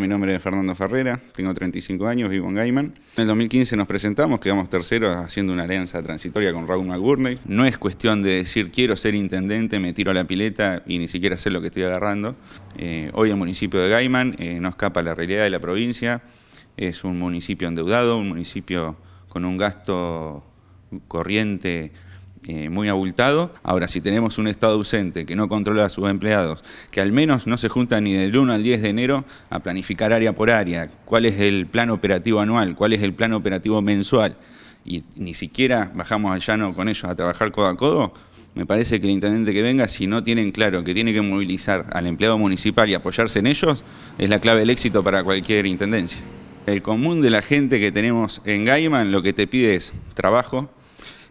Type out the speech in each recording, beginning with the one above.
Mi nombre es Fernando Ferrera, tengo 35 años, vivo en Gaiman. En el 2015 nos presentamos, quedamos terceros haciendo una alianza transitoria con Raúl McGurney. No es cuestión de decir quiero ser intendente, me tiro a la pileta y ni siquiera sé lo que estoy agarrando. Eh, hoy el municipio de Gaiman eh, no escapa la realidad de la provincia. Es un municipio endeudado, un municipio con un gasto corriente eh, muy abultado. Ahora, si tenemos un Estado ausente que no controla a sus empleados, que al menos no se junta ni del 1 al 10 de enero a planificar área por área, cuál es el plan operativo anual, cuál es el plan operativo mensual, y ni siquiera bajamos al llano con ellos a trabajar codo a codo, me parece que el intendente que venga, si no tienen claro que tiene que movilizar al empleado municipal y apoyarse en ellos, es la clave del éxito para cualquier intendencia. El común de la gente que tenemos en Gaiman lo que te pide es trabajo,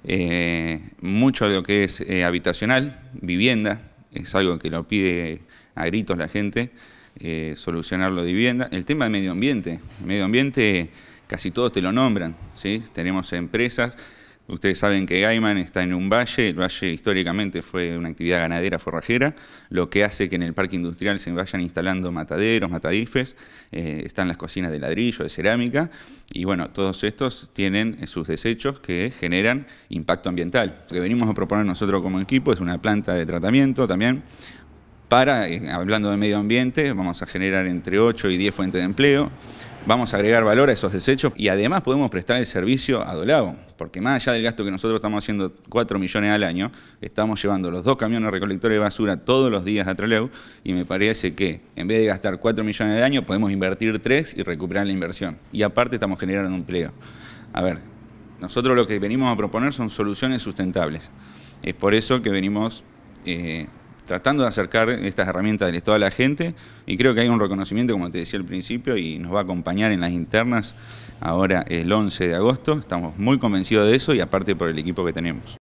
eh, mucho de lo que es eh, habitacional, vivienda, es algo que lo pide a gritos la gente, eh, solucionarlo de vivienda. El tema de medio ambiente, medio ambiente casi todos te lo nombran, ¿sí? tenemos empresas Ustedes saben que Gaiman está en un valle, el valle históricamente fue una actividad ganadera forrajera, lo que hace que en el parque industrial se vayan instalando mataderos, matadifes, eh, están las cocinas de ladrillo, de cerámica, y bueno, todos estos tienen sus desechos que generan impacto ambiental. Lo que venimos a proponer nosotros como equipo es una planta de tratamiento también, para, eh, hablando de medio ambiente, vamos a generar entre 8 y 10 fuentes de empleo, Vamos a agregar valor a esos desechos y además podemos prestar el servicio a Dolago, porque más allá del gasto que nosotros estamos haciendo 4 millones al año, estamos llevando los dos camiones recolectores de basura todos los días a Trelew y me parece que en vez de gastar 4 millones al año podemos invertir 3 y recuperar la inversión. Y aparte estamos generando empleo. A ver, nosotros lo que venimos a proponer son soluciones sustentables. Es por eso que venimos... Eh, tratando de acercar estas herramientas del Estado a la gente y creo que hay un reconocimiento, como te decía al principio, y nos va a acompañar en las internas ahora el 11 de agosto. Estamos muy convencidos de eso y aparte por el equipo que tenemos.